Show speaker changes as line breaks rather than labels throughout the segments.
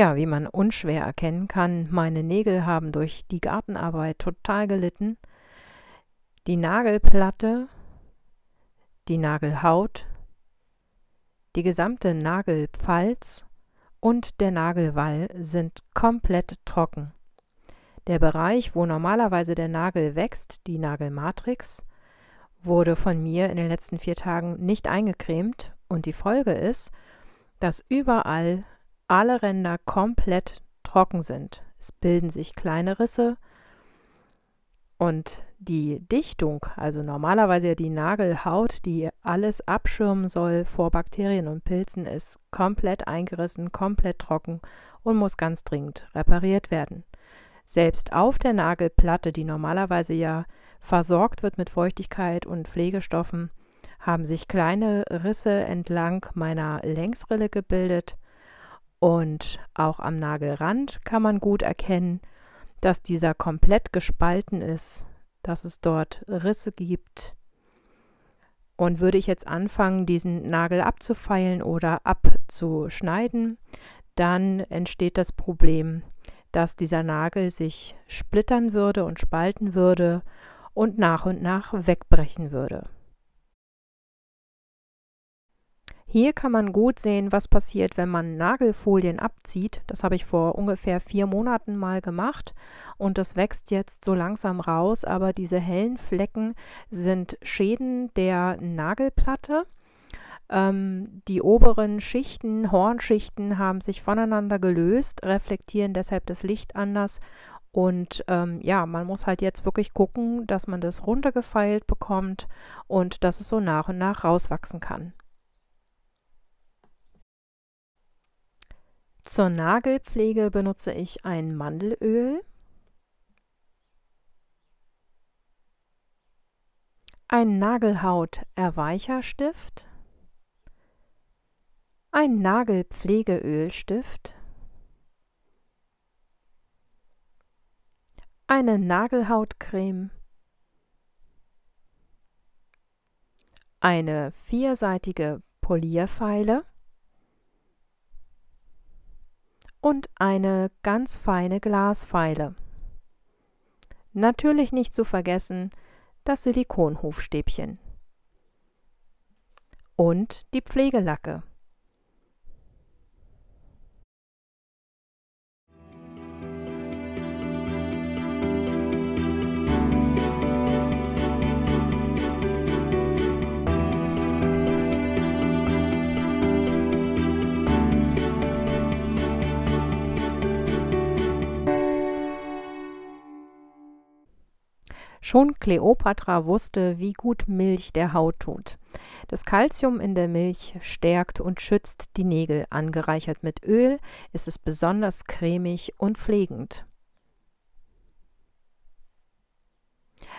Ja, wie man unschwer erkennen kann, meine Nägel haben durch die Gartenarbeit total gelitten. Die Nagelplatte, die Nagelhaut, die gesamte Nagelpfalz und der Nagelwall sind komplett trocken. Der Bereich, wo normalerweise der Nagel wächst, die Nagelmatrix, wurde von mir in den letzten vier Tagen nicht eingecremt und die Folge ist, dass überall alle Ränder komplett trocken sind. Es bilden sich kleine Risse und die Dichtung, also normalerweise ja die Nagelhaut, die alles abschirmen soll vor Bakterien und Pilzen, ist komplett eingerissen, komplett trocken und muss ganz dringend repariert werden. Selbst auf der Nagelplatte, die normalerweise ja versorgt wird mit Feuchtigkeit und Pflegestoffen, haben sich kleine Risse entlang meiner Längsrille gebildet und auch am Nagelrand kann man gut erkennen, dass dieser komplett gespalten ist, dass es dort Risse gibt. Und würde ich jetzt anfangen, diesen Nagel abzufeilen oder abzuschneiden, dann entsteht das Problem, dass dieser Nagel sich splittern würde und spalten würde und nach und nach wegbrechen würde. Hier kann man gut sehen, was passiert, wenn man Nagelfolien abzieht. Das habe ich vor ungefähr vier Monaten mal gemacht und das wächst jetzt so langsam raus, aber diese hellen Flecken sind Schäden der Nagelplatte. Ähm, die oberen Schichten, Hornschichten haben sich voneinander gelöst, reflektieren deshalb das Licht anders und ähm, ja, man muss halt jetzt wirklich gucken, dass man das runtergefeilt bekommt und dass es so nach und nach rauswachsen kann. Zur Nagelpflege benutze ich ein Mandelöl, ein Nagelhauterweicherstift. ein Nagelpflegeölstift, eine Nagelhautcreme, eine vierseitige Polierfeile, und eine ganz feine Glasfeile. Natürlich nicht zu vergessen das Silikonhofstäbchen und die Pflegelacke. Schon Kleopatra wusste, wie gut Milch der Haut tut. Das Kalzium in der Milch stärkt und schützt die Nägel. Angereichert mit Öl ist es besonders cremig und pflegend.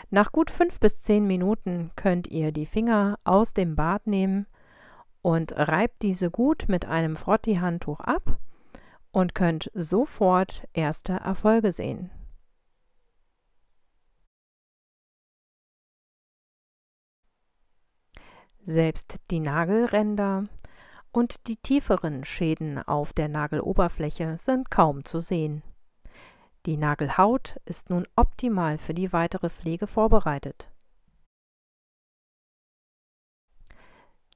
Nach gut fünf bis zehn Minuten könnt ihr die Finger aus dem Bad nehmen und reibt diese gut mit einem Frotti-Handtuch ab und könnt sofort erste Erfolge sehen. Selbst die Nagelränder und die tieferen Schäden auf der Nageloberfläche sind kaum zu sehen. Die Nagelhaut ist nun optimal für die weitere Pflege vorbereitet.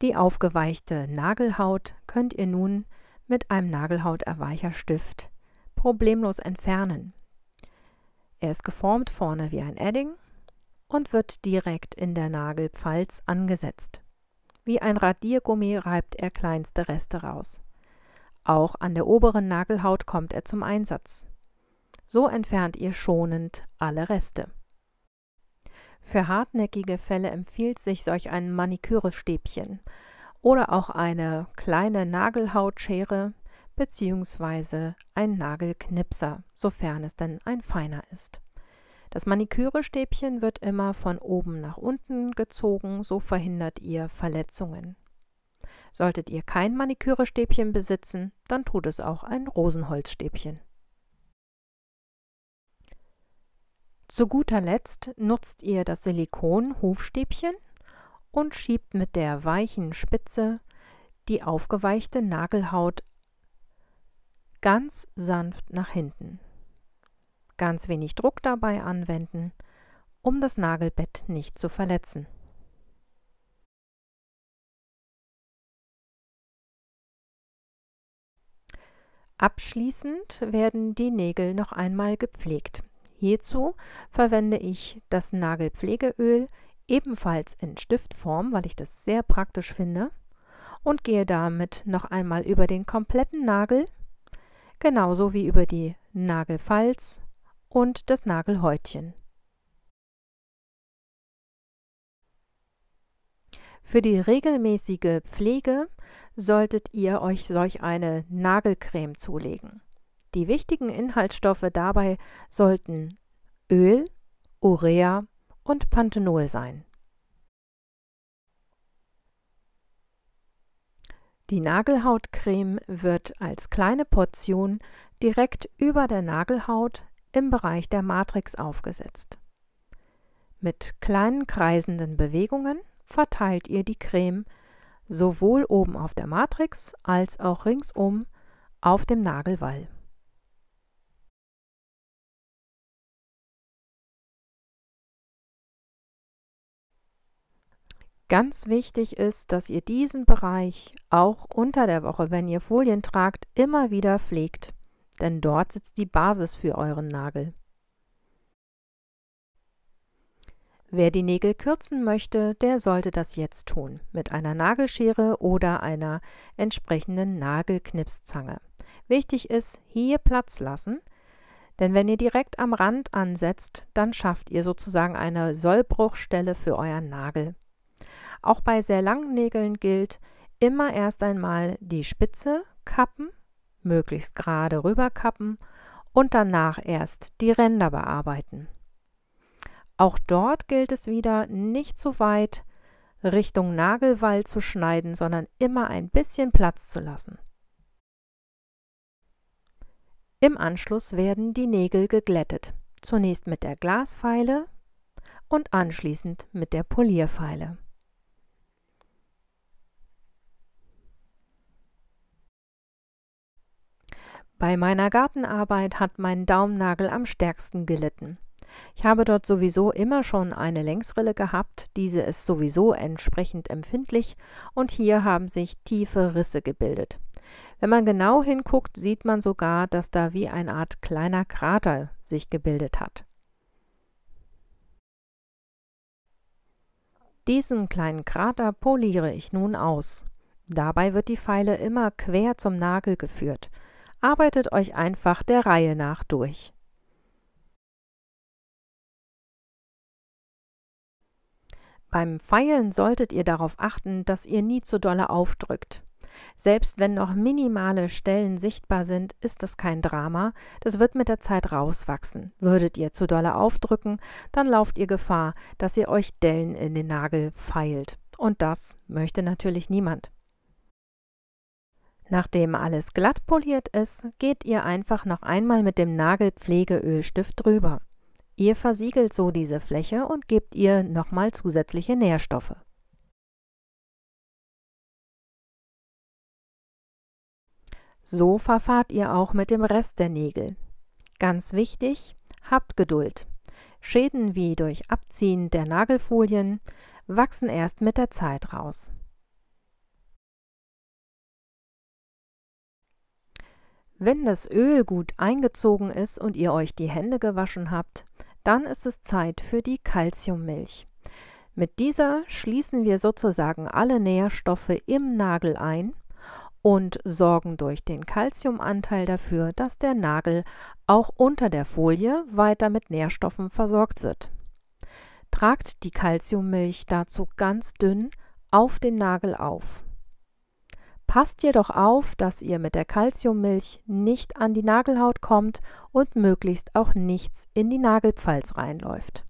Die aufgeweichte Nagelhaut könnt ihr nun mit einem Nagelhauterweicherstift problemlos entfernen. Er ist geformt vorne wie ein Edding und wird direkt in der Nagelpfalz angesetzt. Wie ein Radiergummi reibt er kleinste Reste raus. Auch an der oberen Nagelhaut kommt er zum Einsatz. So entfernt ihr schonend alle Reste. Für hartnäckige Fälle empfiehlt sich solch ein Maniküre-Stäbchen oder auch eine kleine Nagelhautschere bzw. ein Nagelknipser, sofern es denn ein feiner ist. Das Maniküre-Stäbchen wird immer von oben nach unten gezogen, so verhindert ihr Verletzungen. Solltet ihr kein Maniküre-Stäbchen besitzen, dann tut es auch ein Rosenholzstäbchen. Zu guter Letzt nutzt ihr das Silikon-Hufstäbchen und schiebt mit der weichen Spitze die aufgeweichte Nagelhaut ganz sanft nach hinten ganz wenig Druck dabei anwenden, um das Nagelbett nicht zu verletzen. Abschließend werden die Nägel noch einmal gepflegt. Hierzu verwende ich das Nagelpflegeöl ebenfalls in Stiftform, weil ich das sehr praktisch finde, und gehe damit noch einmal über den kompletten Nagel, genauso wie über die Nagelfalz und das Nagelhäutchen. Für die regelmäßige Pflege solltet ihr euch solch eine Nagelcreme zulegen. Die wichtigen Inhaltsstoffe dabei sollten Öl, Urea und Panthenol sein. Die Nagelhautcreme wird als kleine Portion direkt über der Nagelhaut im Bereich der Matrix aufgesetzt. Mit kleinen kreisenden Bewegungen verteilt ihr die Creme sowohl oben auf der Matrix als auch ringsum auf dem Nagelwall. Ganz wichtig ist, dass ihr diesen Bereich auch unter der Woche, wenn ihr Folien tragt, immer wieder pflegt denn dort sitzt die Basis für euren Nagel. Wer die Nägel kürzen möchte, der sollte das jetzt tun, mit einer Nagelschere oder einer entsprechenden Nagelknipszange. Wichtig ist, hier Platz lassen, denn wenn ihr direkt am Rand ansetzt, dann schafft ihr sozusagen eine Sollbruchstelle für euren Nagel. Auch bei sehr langen Nägeln gilt, immer erst einmal die Spitze kappen möglichst gerade rüberkappen und danach erst die Ränder bearbeiten. Auch dort gilt es wieder, nicht zu weit Richtung Nagelwall zu schneiden, sondern immer ein bisschen Platz zu lassen. Im Anschluss werden die Nägel geglättet, zunächst mit der Glasfeile und anschließend mit der Polierfeile. Bei meiner Gartenarbeit hat mein Daumennagel am stärksten gelitten. Ich habe dort sowieso immer schon eine Längsrille gehabt, diese ist sowieso entsprechend empfindlich und hier haben sich tiefe Risse gebildet. Wenn man genau hinguckt, sieht man sogar, dass da wie eine Art kleiner Krater sich gebildet hat. Diesen kleinen Krater poliere ich nun aus. Dabei wird die Feile immer quer zum Nagel geführt – Arbeitet euch einfach der Reihe nach durch. Beim Feilen solltet ihr darauf achten, dass ihr nie zu dolle aufdrückt. Selbst wenn noch minimale Stellen sichtbar sind, ist das kein Drama, das wird mit der Zeit rauswachsen. Würdet ihr zu dolle aufdrücken, dann lauft ihr Gefahr, dass ihr euch Dellen in den Nagel feilt. Und das möchte natürlich niemand. Nachdem alles glatt poliert ist, geht ihr einfach noch einmal mit dem Nagelpflegeölstift drüber. Ihr versiegelt so diese Fläche und gebt ihr nochmal zusätzliche Nährstoffe. So verfahrt ihr auch mit dem Rest der Nägel. Ganz wichtig, habt Geduld. Schäden wie durch Abziehen der Nagelfolien wachsen erst mit der Zeit raus. Wenn das Öl gut eingezogen ist und ihr euch die Hände gewaschen habt, dann ist es Zeit für die Calciummilch. Mit dieser schließen wir sozusagen alle Nährstoffe im Nagel ein und sorgen durch den Calciumanteil dafür, dass der Nagel auch unter der Folie weiter mit Nährstoffen versorgt wird. Tragt die Calciummilch dazu ganz dünn auf den Nagel auf. Passt jedoch auf, dass ihr mit der Calciummilch nicht an die Nagelhaut kommt und möglichst auch nichts in die Nagelpfalz reinläuft